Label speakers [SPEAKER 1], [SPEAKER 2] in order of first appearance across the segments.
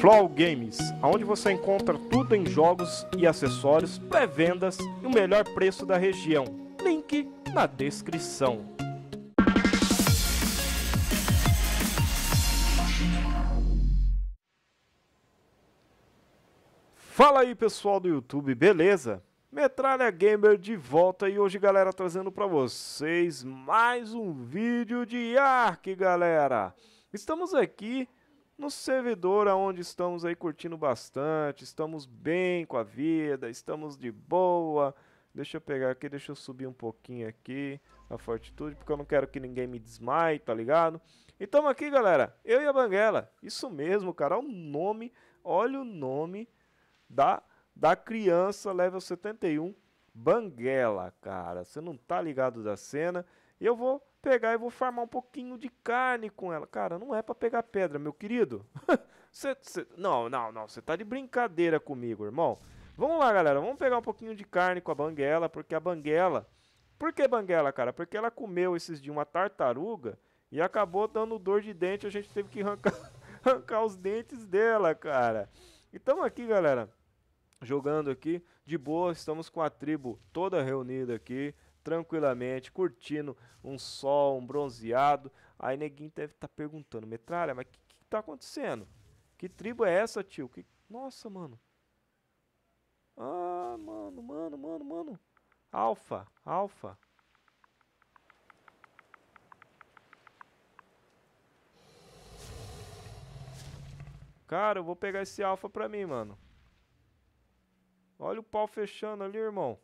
[SPEAKER 1] Flow Games, onde você encontra tudo em jogos e acessórios, pré-vendas e o melhor preço da região. Link na descrição. Fala aí pessoal do YouTube, beleza? Metralha Gamer de volta e hoje galera trazendo para vocês mais um vídeo de Ark galera. Estamos aqui no servidor aonde estamos aí curtindo bastante, estamos bem com a vida, estamos de boa. Deixa eu pegar aqui, deixa eu subir um pouquinho aqui a fortitude, porque eu não quero que ninguém me desmaie, tá ligado? então aqui, galera, eu e a Banguela. Isso mesmo, cara, olha o nome, olha o nome da, da criança level 71, Banguela, cara. Você não tá ligado da cena. E eu vou pegar e vou farmar um pouquinho de carne com ela. Cara, não é para pegar pedra, meu querido. cê, cê, não, não, não, você tá de brincadeira comigo, irmão. Vamos lá, galera, vamos pegar um pouquinho de carne com a banguela, porque a banguela... Por que banguela, cara? Porque ela comeu esses de uma tartaruga e acabou dando dor de dente, a gente teve que arrancar, arrancar os dentes dela, cara. Então aqui, galera, jogando aqui, de boa, estamos com a tribo toda reunida aqui tranquilamente, curtindo um sol, um bronzeado. Aí neguinho deve estar tá perguntando, metralha, mas o que, que tá acontecendo? Que tribo é essa, tio? Que... Nossa, mano. Ah, mano, mano, mano, mano. Alfa, alfa. Cara, eu vou pegar esse alfa pra mim, mano. Olha o pau fechando ali, irmão.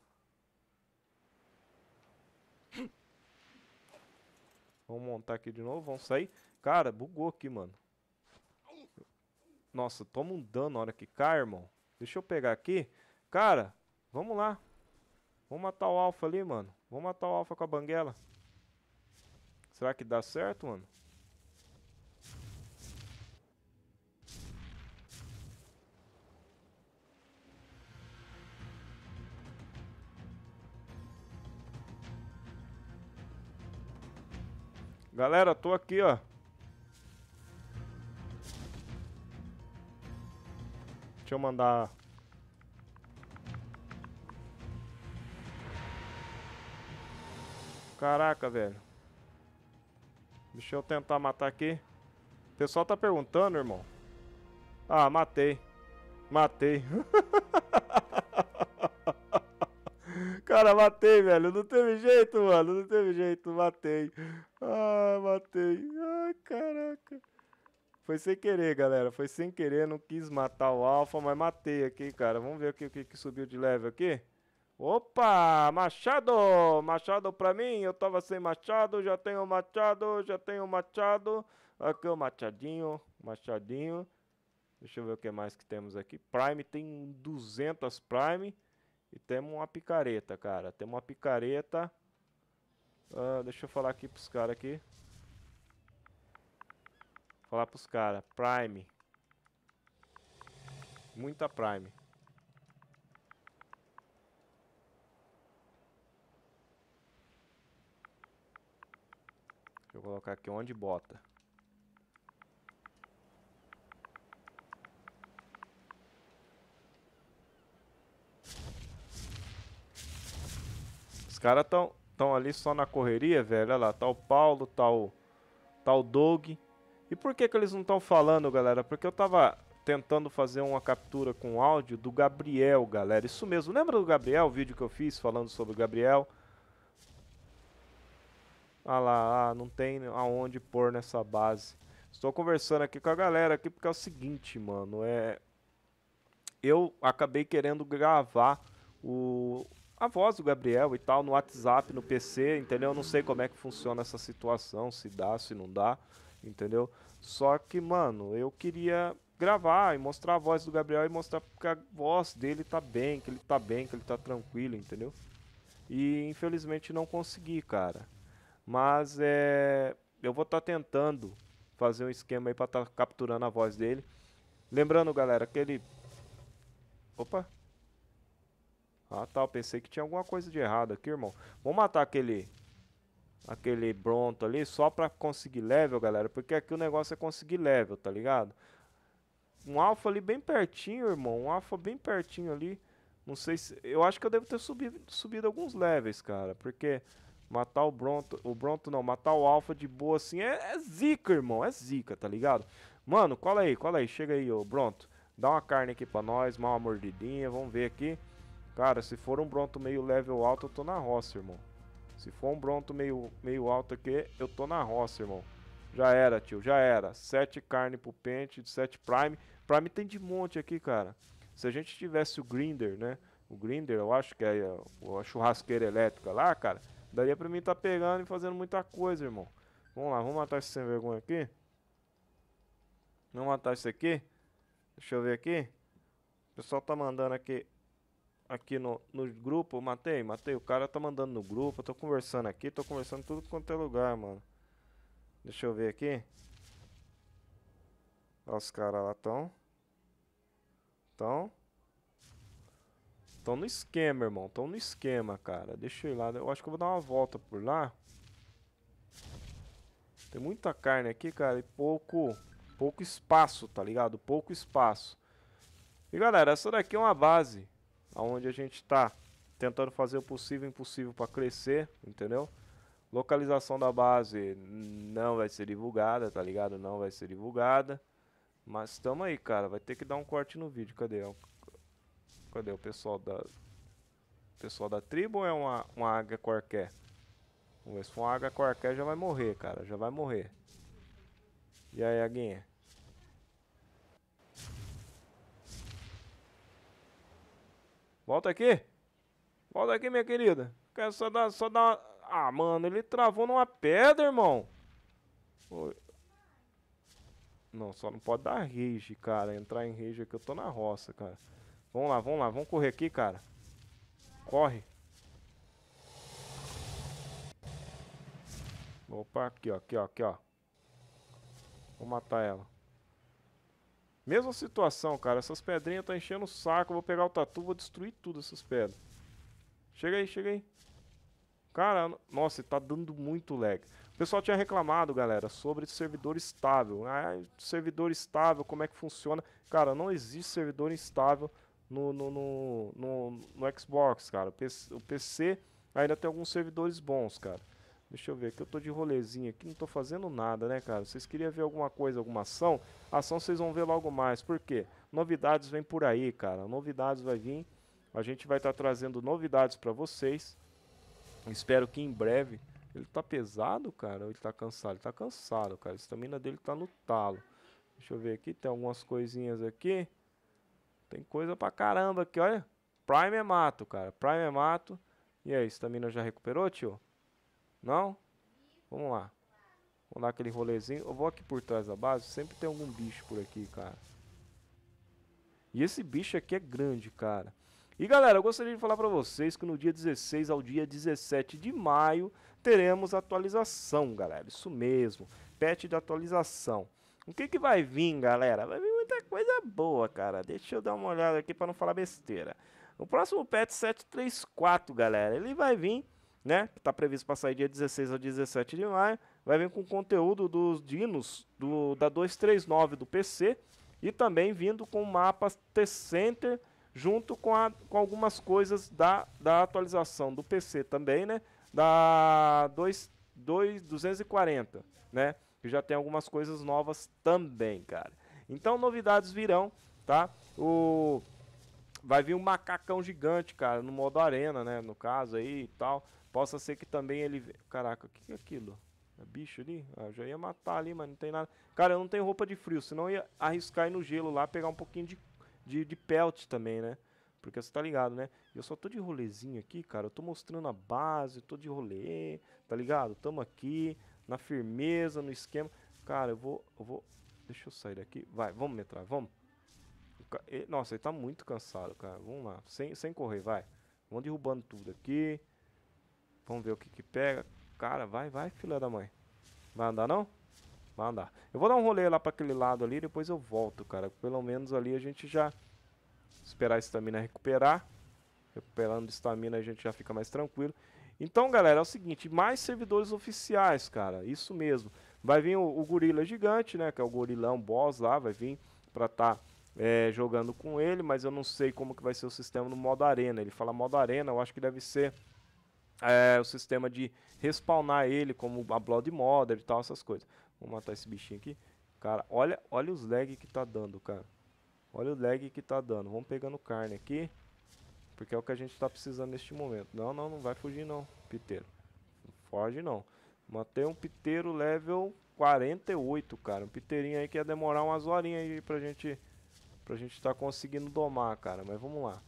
[SPEAKER 1] Vamos montar aqui de novo, vamos sair. Cara, bugou aqui, mano. Nossa, toma um dano na hora que cai, irmão. Deixa eu pegar aqui. Cara, vamos lá. Vamos matar o alfa ali, mano. Vamos matar o alfa com a banguela. Será que dá certo, mano? Galera, tô aqui, ó. Deixa eu mandar... Caraca, velho. Deixa eu tentar matar aqui. O pessoal tá perguntando, irmão. Ah, matei. Matei. Cara, matei, velho. Não teve jeito, mano. Não teve jeito. Matei. Ah, matei. Ah, caraca. Foi sem querer, galera. Foi sem querer. Não quis matar o Alpha, mas matei aqui, cara. Vamos ver o que, que, que subiu de level aqui. Opa, machado! Machado pra mim, eu tava sem machado, já tenho machado, já tenho machado. Aqui o machadinho, machadinho. Deixa eu ver o que mais que temos aqui. Prime tem 200 Prime. E temos uma picareta, cara. Temos uma picareta. Ah, deixa eu falar aqui pros caras aqui. Falar pros caras. Prime. Muita Prime. Deixa eu colocar aqui onde bota. caras estão tão ali só na correria, velho. Olha lá, tá o Paulo, tá o, tá o Doug. E por que, que eles não estão falando, galera? Porque eu tava tentando fazer uma captura com áudio do Gabriel, galera. Isso mesmo. Lembra do Gabriel, o vídeo que eu fiz falando sobre o Gabriel? Ah lá, ah, não tem aonde pôr nessa base. Estou conversando aqui com a galera aqui porque é o seguinte, mano, é eu acabei querendo gravar o a voz do Gabriel e tal, no WhatsApp, no PC, entendeu? Eu não sei como é que funciona essa situação, se dá, se não dá, entendeu? Só que, mano, eu queria gravar e mostrar a voz do Gabriel e mostrar que a voz dele tá bem, que ele tá bem, que ele tá tranquilo, entendeu? E infelizmente não consegui, cara. Mas é, eu vou estar tá tentando fazer um esquema aí para estar tá capturando a voz dele. Lembrando, galera, que ele Opa, ah, tá. Eu pensei que tinha alguma coisa de errado aqui, irmão. Vou matar aquele... Aquele Bronto ali só pra conseguir level, galera. Porque aqui o negócio é conseguir level, tá ligado? Um alfa ali bem pertinho, irmão. Um alfa bem pertinho ali. Não sei se... Eu acho que eu devo ter subido, subido alguns levels, cara. Porque... Matar o Bronto, o Bronto não, matar o Alpha de boa assim é, é zica, irmão, é zica, tá ligado? Mano, cola aí, cola aí, chega aí, ô Bronto. Dá uma carne aqui pra nós, mal uma mordidinha, vamos ver aqui. Cara, se for um Bronto meio level alto, eu tô na roça, irmão. Se for um Bronto meio, meio alto aqui, eu tô na roça, irmão. Já era, tio, já era. Sete carne pro pente, sete prime. Prime tem de monte aqui, cara. Se a gente tivesse o grinder, né? O grinder, eu acho que é a, é a churrasqueira elétrica lá, cara. Daria pra mim tá pegando e fazendo muita coisa, irmão. Vamos lá, vamos matar esse sem vergonha aqui. Vamos matar esse aqui. Deixa eu ver aqui. O pessoal tá mandando aqui aqui no, no grupo, matei, matei, o cara tá mandando no grupo, eu tô conversando aqui, tô conversando tudo quanto é lugar, mano. Deixa eu ver aqui. Olha os caras lá tão. Tão. Tão no esquema, irmão. Tão no esquema, cara. Deixa eu ir lá. Eu acho que eu vou dar uma volta por lá. Tem muita carne aqui, cara, e pouco, pouco espaço, tá ligado? Pouco espaço. E galera, essa daqui é uma base onde a gente está tentando fazer o possível e impossível para crescer, entendeu? Localização da base não vai ser divulgada, tá ligado? Não vai ser divulgada. Mas tamo aí, cara. Vai ter que dar um corte no vídeo. Cadê? Cadê o pessoal da... O pessoal da tribo ou é uma, uma águia qualquer? Vamos ver se for uma águia qualquer já vai morrer, cara. Já vai morrer. E aí, aguinha? Volta aqui. Volta aqui, minha querida. Quero só dar, só dar uma... Ah, mano, ele travou numa pedra, irmão. Oi. Não, só não pode dar rage, cara. Entrar em rage aqui, eu tô na roça, cara. Vamos lá, vamos lá. Vamos correr aqui, cara. Corre. Opa, aqui, ó. Aqui, ó. Aqui, ó. Vou matar ela. Mesma situação, cara. Essas pedrinhas tá enchendo o saco. Vou pegar o tatu, vou destruir tudo essas pedras. Chega aí, chega aí. Cara, nossa, tá dando muito lag. O pessoal tinha reclamado, galera, sobre servidor estável. Ah, servidor estável, como é que funciona? Cara, não existe servidor estável no, no, no, no, no Xbox, cara. O PC ainda tem alguns servidores bons, cara. Deixa eu ver aqui, eu tô de rolezinho aqui, não tô fazendo nada, né, cara? Vocês queriam ver alguma coisa, alguma ação? Ação vocês vão ver logo mais, por quê? Novidades vem por aí, cara. Novidades vai vir. A gente vai estar tá trazendo novidades para vocês. Espero que em breve. Ele tá pesado, cara, ou ele tá cansado? Ele tá cansado, cara. A estamina dele tá no talo. Deixa eu ver aqui, tem algumas coisinhas aqui. Tem coisa pra caramba aqui, olha. Prime é mato, cara. Prime é mato. E aí, estamina já recuperou, tio? Não? Vamos lá. Vamos dar aquele rolezinho. Eu vou aqui por trás da base. Sempre tem algum bicho por aqui, cara. E esse bicho aqui é grande, cara. E galera, eu gostaria de falar para vocês que no dia 16 ao dia 17 de maio teremos atualização, galera. Isso mesmo, patch de atualização. O que que vai vir, galera? Vai vir muita coisa boa, cara. Deixa eu dar uma olhada aqui para não falar besteira. O próximo patch 734, é galera, ele vai vir né? Que está previsto para sair dia 16 a 17 de maio. Vai vir com conteúdo dos Dinos do, da 239 do PC e também vindo com mapas T-Center junto com, a, com algumas coisas da, da atualização do PC também, né? Da 2, 2, 240, né? Que já tem algumas coisas novas também, cara. Então novidades virão, tá? O vai vir um macacão gigante, cara, no modo arena, né? No caso aí e tal. Possa ser que também ele... Caraca, o que é aquilo? É bicho ali? Ah, já ia matar ali, mas não tem nada. Cara, eu não tenho roupa de frio, senão eu ia arriscar ir no gelo lá, pegar um pouquinho de, de, de pelt também, né? Porque você tá ligado, né? Eu só tô de rolezinho aqui, cara. Eu tô mostrando a base, tô de rolê, tá ligado? Tamo aqui, na firmeza, no esquema. Cara, eu vou... Eu vou... Deixa eu sair daqui. Vai, vamos, Metrar, vamos. Nossa, ele tá muito cansado, cara. Vamos lá. Sem, sem correr, vai. Vamos derrubando tudo aqui. Vamos ver o que que pega. Cara, vai, vai, filha da mãe. Vai andar não? Vai andar. Eu vou dar um rolê lá para aquele lado ali, depois eu volto, cara. Pelo menos ali a gente já... Esperar a estamina recuperar. Recuperando estamina a gente já fica mais tranquilo. Então, galera, é o seguinte. Mais servidores oficiais, cara. Isso mesmo. Vai vir o, o gorila gigante, né? Que é o gorilão boss lá. Vai vir pra estar... Tá é, jogando com ele, mas eu não sei como que vai ser o sistema no modo arena. Ele fala modo arena, eu acho que deve ser é, o sistema de respawnar ele, como a Blood Mother e tal, essas coisas. Vou matar esse bichinho aqui. Cara, olha, olha os lag que tá dando, cara. Olha o lag que tá dando. Vamos pegando carne aqui. Porque é o que a gente tá precisando neste momento. Não, não, não vai fugir não, piteiro. Não foge não. Matei um piteiro level 48, cara. Um piteirinho aí que ia demorar umas horinhas aí pra gente... Pra gente tá conseguindo domar, cara. Mas vamos lá.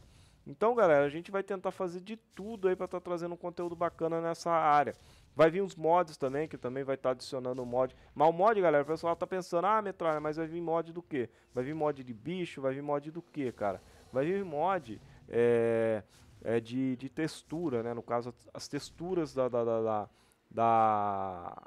[SPEAKER 1] Então, galera, a gente vai tentar fazer de tudo aí para estar tá trazendo um conteúdo bacana nessa área. Vai vir uns mods também, que também vai estar tá adicionando mod. Mas o mod, galera, o pessoal tá pensando, ah, metralha, mas vai vir mod do quê? Vai vir mod de bicho, vai vir mod do quê, cara? Vai vir mod é, é de, de textura, né? No caso, as texturas da, da, da, da, da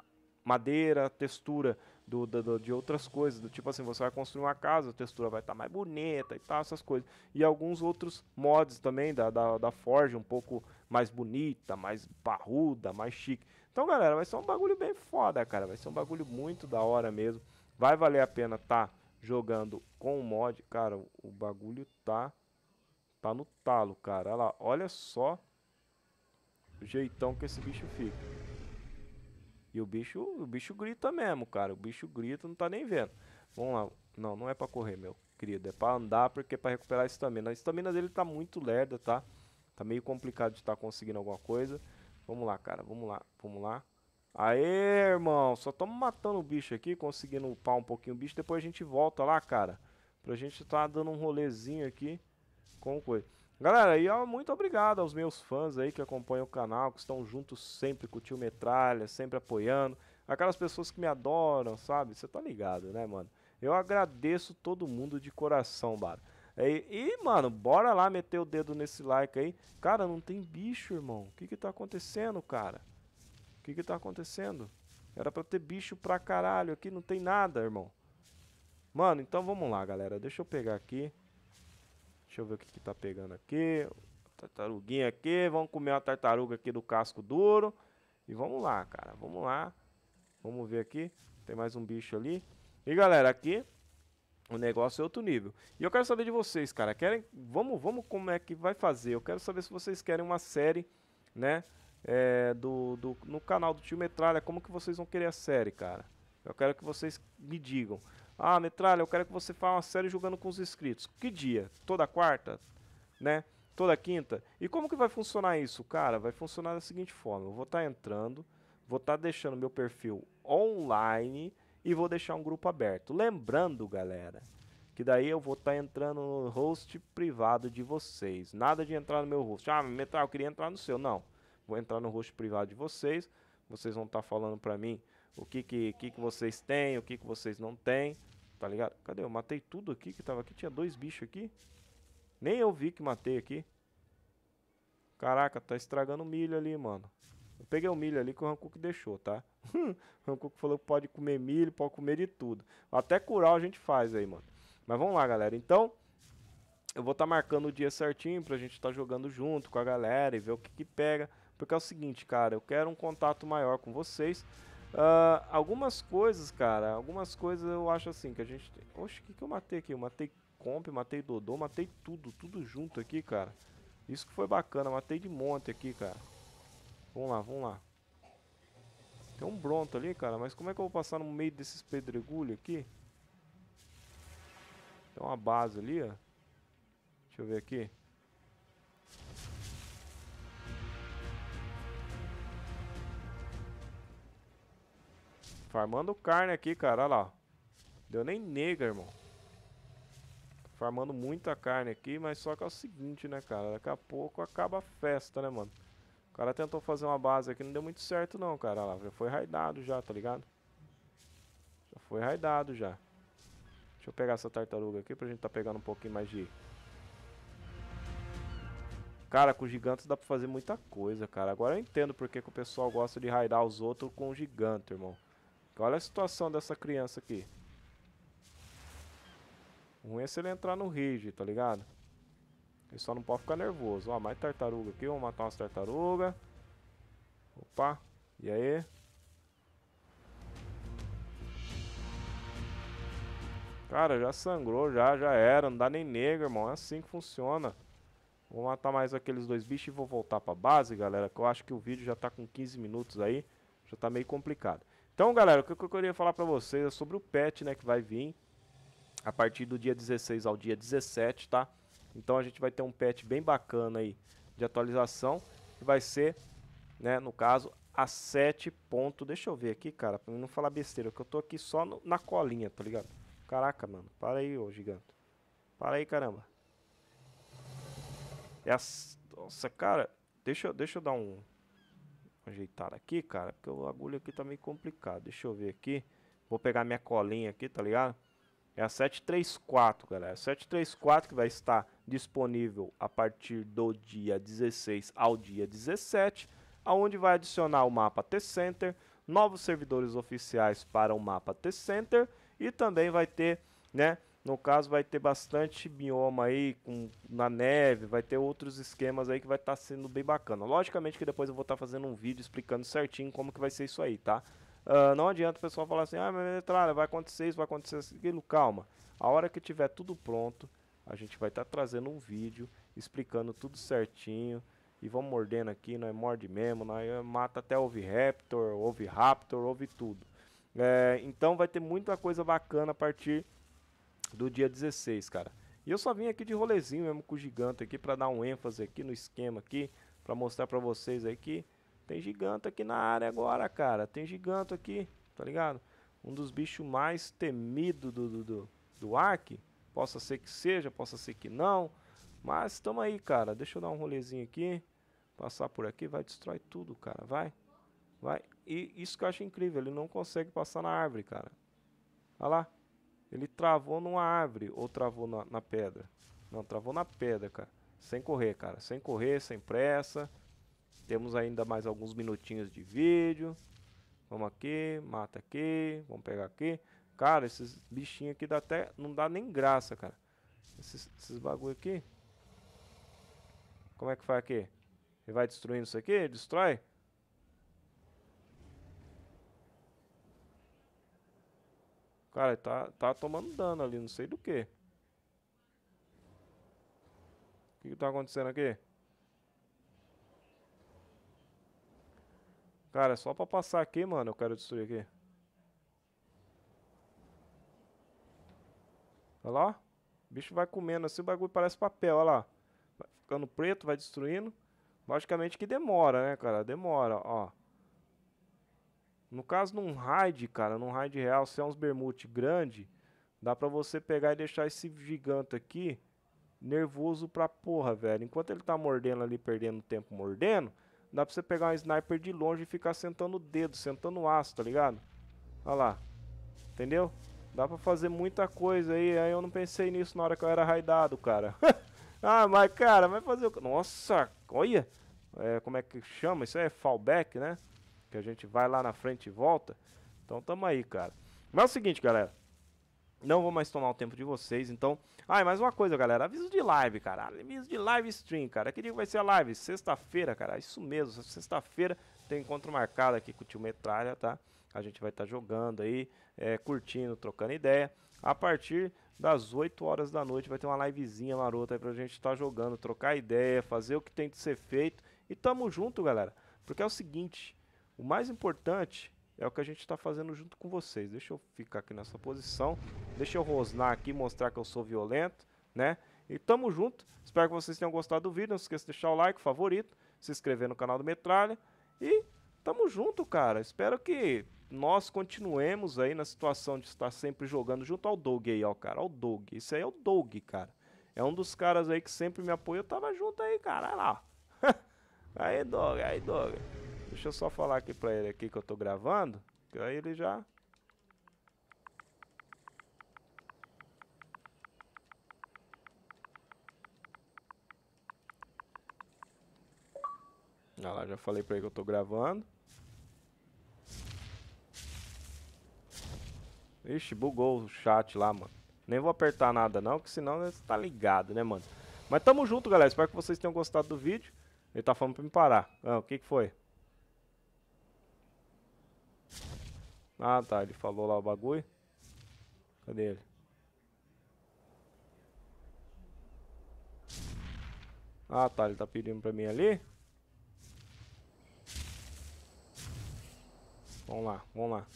[SPEAKER 1] madeira, textura do, do, de outras coisas, do tipo assim, você vai construir uma casa, a textura vai estar tá mais bonita e tal, essas coisas. E alguns outros mods também da, da, da Forge, um pouco mais bonita, mais parruda, mais chique. Então, galera, vai ser um bagulho bem foda, cara. Vai ser um bagulho muito da hora mesmo. Vai valer a pena tá jogando com o mod. Cara, o bagulho tá, tá no talo, cara. Olha lá, olha só o jeitão que esse bicho fica. E o bicho, o bicho grita mesmo, cara. O bicho grita, não tá nem vendo. Vamos lá. Não, não é para correr, meu querido. É para andar, porque é para recuperar a estamina. A estamina dele tá muito lerda, tá? Tá meio complicado de estar tá conseguindo alguma coisa. Vamos lá, cara. Vamos lá. Vamos lá. Aê, irmão. Só estamos matando o bicho aqui, conseguindo upar um pouquinho o bicho. Depois a gente volta lá, cara. Pra gente tá dando um rolezinho aqui com coisa. Galera, e muito obrigado aos meus fãs aí que acompanham o canal, que estão juntos sempre com o Tio Metralha, sempre apoiando. Aquelas pessoas que me adoram, sabe? Você tá ligado, né, mano? Eu agradeço todo mundo de coração, mano. E, é, e, mano, bora lá meter o dedo nesse like aí. Cara, não tem bicho, irmão. O que que tá acontecendo, cara? O que que tá acontecendo? Era pra ter bicho pra caralho aqui, não tem nada, irmão. Mano, então vamos lá, galera. Deixa eu pegar aqui. Deixa eu ver o que, que tá pegando aqui. Tartaruguinha aqui. Vamos comer uma tartaruga aqui do casco duro. E vamos lá, cara. Vamos lá. Vamos ver aqui. Tem mais um bicho ali. E galera, aqui o negócio é outro nível. E eu quero saber de vocês, cara. Querem? Vamos, vamos como é que vai fazer. Eu quero saber se vocês querem uma série, né? É, do, do, no canal do Tio Metralha, como que vocês vão querer a série, cara? Eu quero que vocês me digam. Ah, Metralha, eu quero que você faça uma série jogando com os inscritos. Que dia? Toda quarta? Né? Toda quinta? E como que vai funcionar isso? Cara, vai funcionar da seguinte forma: eu vou estar tá entrando, vou estar tá deixando meu perfil online e vou deixar um grupo aberto. Lembrando, galera, que daí eu vou estar tá entrando no host privado de vocês. Nada de entrar no meu host. Ah, Metralha, eu queria entrar no seu. Não. Vou entrar no host privado de vocês. Vocês vão estar tá falando para mim o que que, que, que vocês têm, o que que vocês não têm, tá ligado? Cadê? Eu matei tudo aqui que tava aqui, tinha dois bichos aqui. Nem eu vi que matei aqui. Caraca, tá estragando milho ali, mano. Eu peguei o milho ali que o Hankook deixou, tá? o Hankook falou que pode comer milho, pode comer de tudo. Até curar a gente faz aí, mano. Mas vamos lá, galera. Então, eu vou estar tá marcando o dia certinho pra gente estar tá jogando junto com a galera e ver o que que pega. Porque é o seguinte, cara, eu quero um contato maior com vocês Uh, algumas coisas, cara, algumas coisas eu acho assim, que a gente... Oxe, o que, que eu matei aqui? Eu matei Comp, matei Dodô, matei tudo, tudo junto aqui, cara. Isso que foi bacana, matei de monte aqui, cara. Vamos lá, vamos lá. Tem um Bronto ali, cara, mas como é que eu vou passar no meio desses pedregulhos aqui? Tem uma base ali, ó. Deixa eu ver aqui. Farmando carne aqui, cara. Olha lá. Deu nem nega, irmão. Farmando muita carne aqui, mas só que é o seguinte, né, cara? Daqui a pouco acaba a festa, né, mano? O cara tentou fazer uma base aqui, não deu muito certo não, cara. Olha lá, já foi raidado já, tá ligado? Já foi raidado já. Deixa eu pegar essa tartaruga aqui pra gente tá pegando um pouquinho mais de... Cara, com gigantes dá pra fazer muita coisa, cara. Agora eu entendo porque que o pessoal gosta de raidar os outros com gigante, irmão. Olha a situação dessa criança aqui. O ruim é se ele entrar no rage, tá ligado? Ele só não pode ficar nervoso. Ó, mais tartaruga aqui. Vamos matar umas tartarugas. Opa. E aí? Cara, já sangrou, já, já era. Não dá nem nega, irmão. É assim que funciona. Vou matar mais aqueles dois bichos e vou voltar pra base, galera. Que eu acho que o vídeo já tá com 15 minutos aí. Já tá meio complicado. Então, galera, o que eu queria falar para vocês é sobre o patch, né, que vai vir a partir do dia 16 ao dia 17, tá? Então a gente vai ter um patch bem bacana aí de atualização, que vai ser, né, no caso, a 7 ponto... Deixa eu ver aqui, cara, pra não falar besteira, que eu tô aqui só no, na colinha, tá ligado? Caraca, mano, para aí, ô gigante. Para aí, caramba. É a... Nossa, cara, deixa, deixa eu dar um ajeitar aqui, cara, porque o agulha aqui tá meio complicado. Deixa eu ver aqui. Vou pegar minha colinha aqui, tá ligado? É a 734, galera. 734 que vai estar disponível a partir do dia 16 ao dia 17, aonde vai adicionar o mapa T-Center, novos servidores oficiais para o mapa T-Center e também vai ter, né, no caso, vai ter bastante bioma aí com, na neve, vai ter outros esquemas aí que vai estar tá sendo bem bacana. Logicamente que depois eu vou estar tá fazendo um vídeo explicando certinho como que vai ser isso aí, tá? Uh, não adianta o pessoal falar assim, ah, mas metralha, vai acontecer isso, vai acontecer aquilo, calma. A hora que tiver tudo pronto, a gente vai estar tá trazendo um vídeo explicando tudo certinho. E vamos mordendo aqui, nós morde mesmo, nós mata até Oviraptor, Oviraptor, ouve tudo. É, então vai ter muita coisa bacana a partir do dia 16, cara. E eu só vim aqui de rolezinho mesmo com o gigante aqui para dar um ênfase aqui no esquema aqui, para mostrar para vocês aqui. Tem gigante aqui na área agora, cara. Tem gigante aqui, tá ligado? Um dos bichos mais temidos do, do, do, do Ark. Possa ser que seja, possa ser que não. Mas tamo aí, cara. Deixa eu dar um rolezinho aqui. Passar por aqui, vai destrói tudo, cara. Vai. Vai. E isso que eu acho incrível, ele não consegue passar na árvore, cara. Olha lá. Ele travou numa árvore ou travou na, na pedra? Não, travou na pedra, cara. Sem correr, cara. Sem correr, sem pressa. Temos ainda mais alguns minutinhos de vídeo. Vamos aqui, mata aqui, vamos pegar aqui. Cara, esses bichinhos aqui dá até, não dá nem graça, cara. Esses, esses bagulho aqui. Como é que faz aqui? Ele vai destruindo isso aqui? Destrói? Cara, tá, tá tomando dano ali, não sei do que. O que, que tá acontecendo aqui? Cara, é só pra passar aqui, mano. Eu quero destruir aqui. Olha lá. O bicho vai comendo assim, o bagulho parece papel, olha lá. Vai ficando preto, vai destruindo. Logicamente que demora, né, cara? Demora, ó. No caso, num raid, cara, num raid real, se é uns bermute grande, dá pra você pegar e deixar esse gigante aqui nervoso pra porra, velho. Enquanto ele tá mordendo ali, perdendo tempo mordendo, dá pra você pegar um sniper de longe e ficar sentando o dedo, sentando o aço, tá ligado? Olha lá. Entendeu? Dá pra fazer muita coisa aí. Aí eu não pensei nisso na hora que eu era raidado, cara. ah, mas cara, vai fazer o... Nossa, olha! É, como é que chama? Isso é fallback, né? que a gente vai lá na frente e volta. Então tamo aí, cara. Mas é o seguinte, galera. Não vou mais tomar o tempo de vocês, então. Ah, e mais uma coisa, galera. Aviso de live, cara. Aviso de live stream, cara. Que dia vai ser a live? Sexta-feira, cara. Isso mesmo, sexta-feira tem encontro marcado aqui com o tio Metralha, tá? A gente vai estar tá jogando aí, é, curtindo, trocando ideia. A partir das 8 horas da noite vai ter uma livezinha marota aí pra gente estar tá jogando, trocar ideia, fazer o que tem que ser feito. E tamo junto, galera. Porque é o seguinte, o mais importante é o que a gente está fazendo junto com vocês. Deixa eu ficar aqui nessa posição. Deixa eu rosnar aqui, mostrar que eu sou violento, né? E tamo junto. Espero que vocês tenham gostado do vídeo. Não se esqueça de deixar o like, o favorito, se inscrever no canal do Metralha. E tamo junto, cara. Espero que nós continuemos aí na situação de estar sempre jogando junto ao Doug aí, ó, cara. o Doug. Isso aí é o Doug, cara. É um dos caras aí que sempre me apoia. Eu tava junto aí, cara. Olha lá. aí, Doug. Aí, Doug. Deixa eu só falar aqui pra ele aqui que eu tô gravando. Que aí ele já... Olha lá, já falei pra ele que eu tô gravando. Ixi, bugou o chat lá, mano. Nem vou apertar nada não, que senão você tá ligado, né, mano? Mas tamo junto, galera. Espero que vocês tenham gostado do vídeo. Ele tá falando pra me parar. Ah, o que que foi? Ah, tá. Ele falou lá o bagulho. Cadê ele? Ah, tá. Ele tá pedindo pra mim ali. Vamos lá, vamos lá.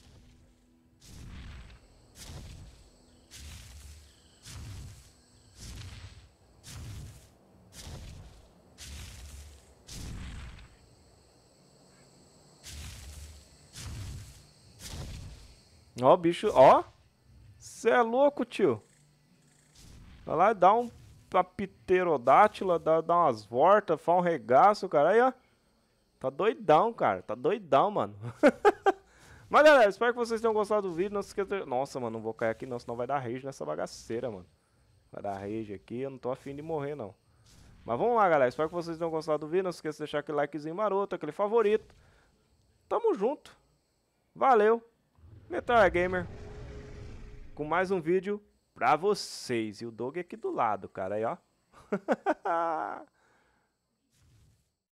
[SPEAKER 1] Ó, o bicho, ó. Você é louco, tio. Vai lá e dá um pra pterodátila, dá, dá umas voltas, faz um regaço, cara. Aí, ó. Tá doidão, cara. Tá doidão, mano. Mas, galera, espero que vocês tenham gostado do vídeo. Não se esqueça... Nossa, mano, não vou cair aqui, não. Senão vai dar rage nessa bagaceira, mano. Vai dar rage aqui. Eu não tô afim de morrer, não. Mas vamos lá, galera. Espero que vocês tenham gostado do vídeo. Não se esqueça de deixar aquele likezinho maroto, aquele favorito. Tamo junto. Valeu. Metal Gamer com mais um vídeo pra vocês. E o Doug aqui do lado, cara, aí ó.